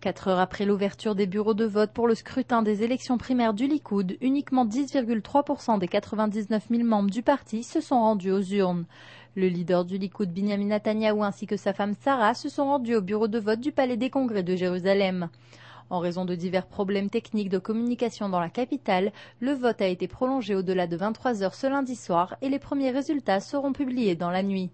Quatre heures après l'ouverture des bureaux de vote pour le scrutin des élections primaires du Likoud, uniquement 10,3% des 99 000 membres du parti se sont rendus aux urnes. Le leader du Likoud, Binyamin Netanyahu, ainsi que sa femme Sarah se sont rendus au bureau de vote du Palais des Congrès de Jérusalem. En raison de divers problèmes techniques de communication dans la capitale, le vote a été prolongé au-delà de 23 heures ce lundi soir et les premiers résultats seront publiés dans la nuit.